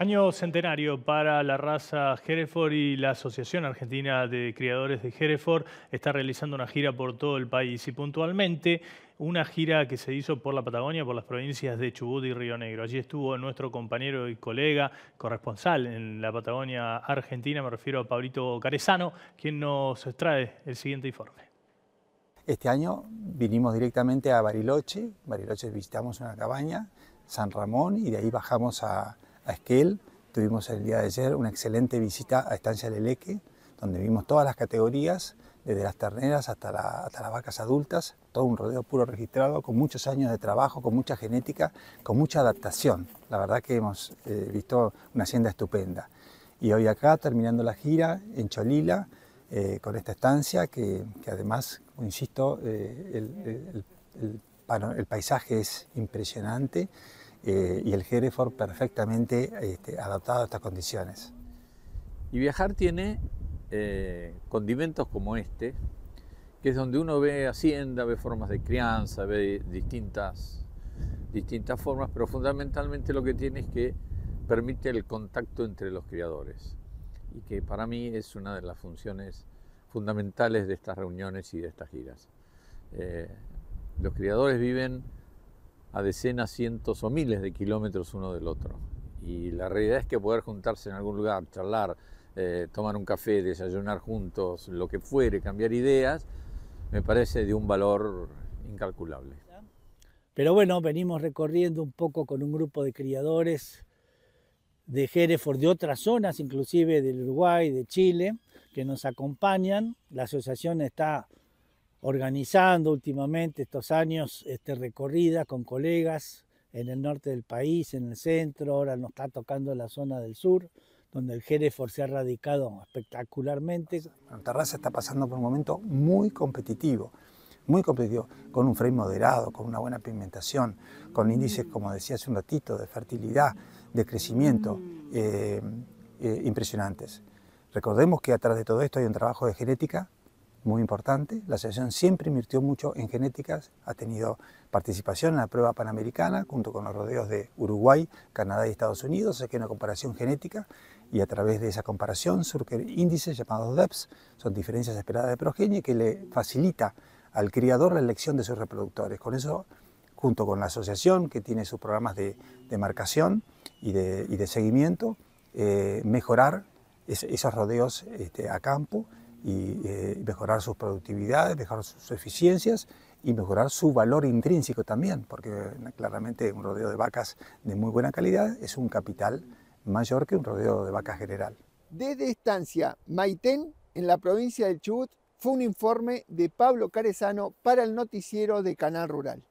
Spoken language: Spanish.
Año centenario para la raza Hereford y la Asociación Argentina de Criadores de Hereford está realizando una gira por todo el país y puntualmente una gira que se hizo por la Patagonia, por las provincias de Chubut y Río Negro. Allí estuvo nuestro compañero y colega corresponsal en la Patagonia Argentina, me refiero a Pablito Carezano, quien nos trae el siguiente informe. Este año vinimos directamente a Bariloche, Bariloche visitamos una cabaña, San Ramón y de ahí bajamos a a Esquel. Tuvimos el día de ayer una excelente visita a Estancia Leleque, donde vimos todas las categorías, desde las terneras hasta, las vacas adultas, todo un rodeo puro registrado, con muchos años de trabajo, con mucha genética, con mucha adaptación. La verdad que hemos eh, visto una hacienda estupenda. Y hoy acá, terminando la gira en Cholila, eh, con esta estancia, que, además, insisto, eh, el paisaje es impresionante. Eh, y el Hereford perfectamente este, adaptado a estas condiciones. Y viajar tiene eh, condimentos como este, que es donde uno ve hacienda, ve formas de crianza, ve distintas, distintas formas, pero fundamentalmente lo que tiene es que permite el contacto entre los criadores y que para mí es una de las funciones fundamentales de estas reuniones y de estas giras. Eh, los criadores viven a decenas, cientos o miles de kilómetros uno del otro. Y la realidad es que poder juntarse en algún lugar, charlar, eh, tomar un café, desayunar juntos, lo que fuere, cambiar ideas, me parece de un valor incalculable. Pero bueno, venimos recorriendo un poco con un grupo de criadores de Hereford, de otras zonas, inclusive del Uruguay, de Chile, que nos acompañan. La asociación está organizando últimamente estos años este, recorrida con colegas en el norte del país, en el centro, ahora nos está tocando la zona del sur, donde el Hereford se ha radicado espectacularmente. La terraza está pasando por un momento muy competitivo, muy competitivo, con un frame moderado, con una buena pigmentación, con índices, mm. como decía hace un ratito, de fertilidad, de crecimiento mm. eh, eh, impresionantes. Recordemos que atrás de todo esto hay un trabajo de genética muy importante. La asociación siempre invirtió mucho en genéticas, ha tenido participación en la prueba panamericana junto con los rodeos de Uruguay, Canadá y Estados Unidos, o que una comparación genética y a través de esa comparación surgen índices llamados DEPS, son diferencias esperadas de progenie que le facilita al criador la elección de sus reproductores. Con eso, junto con la asociación que tiene sus programas de, de marcación y de, y de seguimiento, eh, mejorar esos rodeos este, a campo y eh, mejorar sus productividades, mejorar sus eficiencias y mejorar su valor intrínseco también, porque claramente un rodeo de vacas de muy buena calidad es un capital mayor que un rodeo de vacas general. Desde Estancia Maitén, en la provincia del Chubut, fue un informe de Pablo Carezano para el noticiero de Canal Rural.